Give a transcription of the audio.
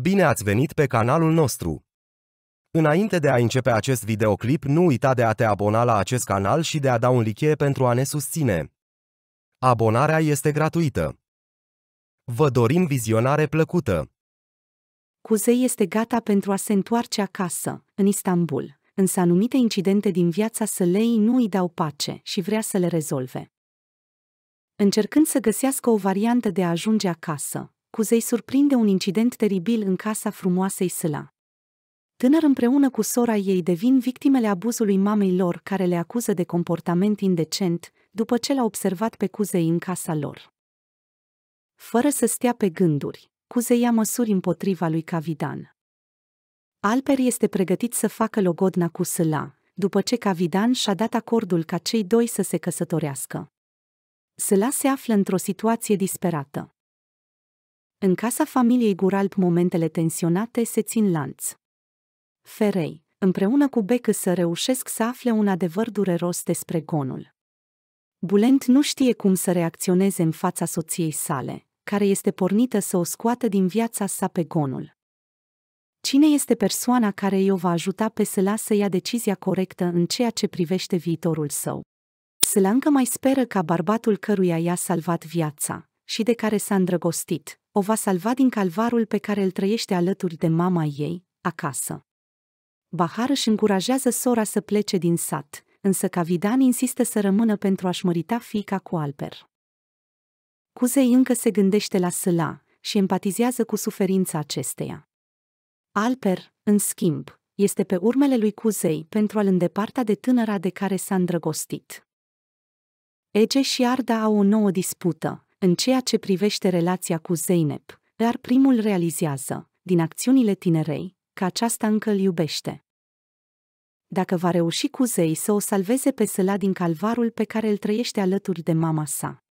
Bine ați venit pe canalul nostru! Înainte de a începe acest videoclip, nu uita de a te abona la acest canal și de a da un like pentru a ne susține. Abonarea este gratuită. Vă dorim vizionare plăcută! Cuzei este gata pentru a se întoarce acasă, în Istanbul, însă anumite incidente din viața Sălei nu îi dau pace și vrea să le rezolve. Încercând să găsească o variantă de a ajunge acasă, Cuzei surprinde un incident teribil în casa frumoasei Sâla. Tânăr împreună cu sora ei devin victimele abuzului mamei lor care le acuză de comportament indecent, după ce l-a observat pe Cuzei în casa lor. Fără să stea pe gânduri, Cuzei ia măsuri împotriva lui Cavidan. Alper este pregătit să facă logodna cu Sâla, după ce Cavidan și-a dat acordul ca cei doi să se căsătorească. Sâla se află într-o situație disperată. În casa familiei Guralp momentele tensionate se țin lanț. Ferei, împreună cu Becă să reușesc să afle un adevăr dureros despre gonul. Bulent nu știe cum să reacționeze în fața soției sale, care este pornită să o scoată din viața sa pe gonul. Cine este persoana care i-o va ajuta pe să să ia decizia corectă în ceea ce privește viitorul său? Sela încă mai speră ca bărbatul căruia i-a salvat viața și de care s-a îndrăgostit, o va salva din calvarul pe care îl trăiește alături de mama ei, acasă. Bahar își încurajează sora să plece din sat, însă Cavidan insistă să rămână pentru a-și mărita fica cu Alper. Cuzei încă se gândește la Sâla și empatizează cu suferința acesteia. Alper, în schimb, este pe urmele lui Cuzei pentru a-l îndepărta de tânăra de care s-a îndrăgostit. Ege și Arda au o nouă dispută, în ceea ce privește relația cu Zeynep, dar primul realizează, din acțiunile tinerei, că aceasta încă îl iubește. Dacă va reuși cu Zei să o salveze pe Săla din calvarul pe care îl trăiește alături de mama sa,